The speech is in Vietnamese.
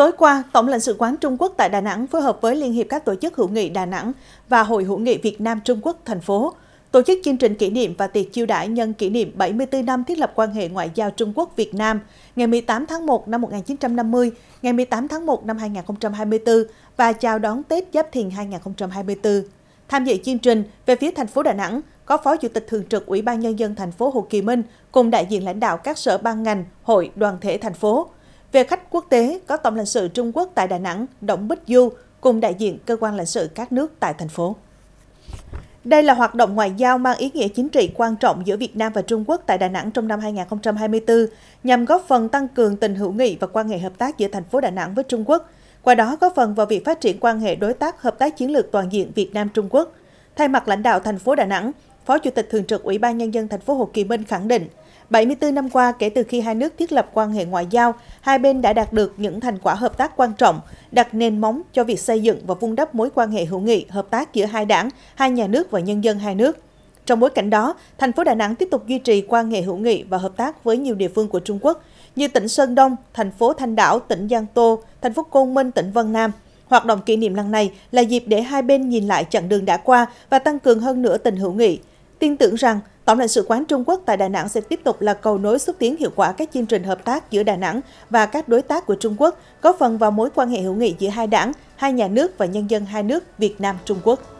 Tối qua, Tổng lãnh sự quán Trung Quốc tại Đà Nẵng phối hợp với Liên hiệp các tổ chức hữu nghị Đà Nẵng và Hội hữu nghị Việt Nam Trung Quốc thành phố tổ chức chương trình kỷ niệm và tiệc chiêu đãi nhân kỷ niệm 74 năm thiết lập quan hệ ngoại giao Trung Quốc Việt Nam ngày 18 tháng 1 năm 1950, ngày 18 tháng 1 năm 2024 và chào đón Tết Giáp Thìn 2024. Tham dự chương trình về phía thành phố Đà Nẵng có Phó Chủ tịch thường trực Ủy ban nhân dân thành phố Hồ Chí Minh cùng đại diện lãnh đạo các sở ban ngành, hội, đoàn thể thành phố về khách quốc tế, có Tổng lãnh sự Trung Quốc tại Đà Nẵng Đổng Bích Du cùng đại diện cơ quan lãnh sự các nước tại thành phố. Đây là hoạt động ngoại giao mang ý nghĩa chính trị quan trọng giữa Việt Nam và Trung Quốc tại Đà Nẵng trong năm 2024, nhằm góp phần tăng cường tình hữu nghị và quan hệ hợp tác giữa thành phố Đà Nẵng với Trung Quốc, qua đó góp phần vào việc phát triển quan hệ đối tác hợp tác chiến lược toàn diện Việt Nam Trung Quốc. Thay mặt lãnh đạo thành phố Đà Nẵng, Phó Chủ tịch Thường trực Ủy ban nhân dân thành phố Hồ Chí Minh khẳng định, 74 năm qua kể từ khi hai nước thiết lập quan hệ ngoại giao, hai bên đã đạt được những thành quả hợp tác quan trọng, đặt nền móng cho việc xây dựng và vun đắp mối quan hệ hữu nghị, hợp tác giữa hai đảng, hai nhà nước và nhân dân hai nước. Trong bối cảnh đó, thành phố Đà Nẵng tiếp tục duy trì quan hệ hữu nghị và hợp tác với nhiều địa phương của Trung Quốc như tỉnh Sơn Đông, thành phố Thanh Đảo, tỉnh Giang Tô, thành phố Côn Minh, tỉnh Vân Nam. Hoạt động kỷ niệm lần này là dịp để hai bên nhìn lại chặng đường đã qua và tăng cường hơn nữa tình hữu nghị, tin tưởng rằng Tổng lãnh sự quán Trung Quốc tại Đà Nẵng sẽ tiếp tục là cầu nối xúc tiến hiệu quả các chương trình hợp tác giữa Đà Nẵng và các đối tác của Trung Quốc, góp phần vào mối quan hệ hữu nghị giữa hai đảng, hai nhà nước và nhân dân hai nước Việt Nam-Trung Quốc.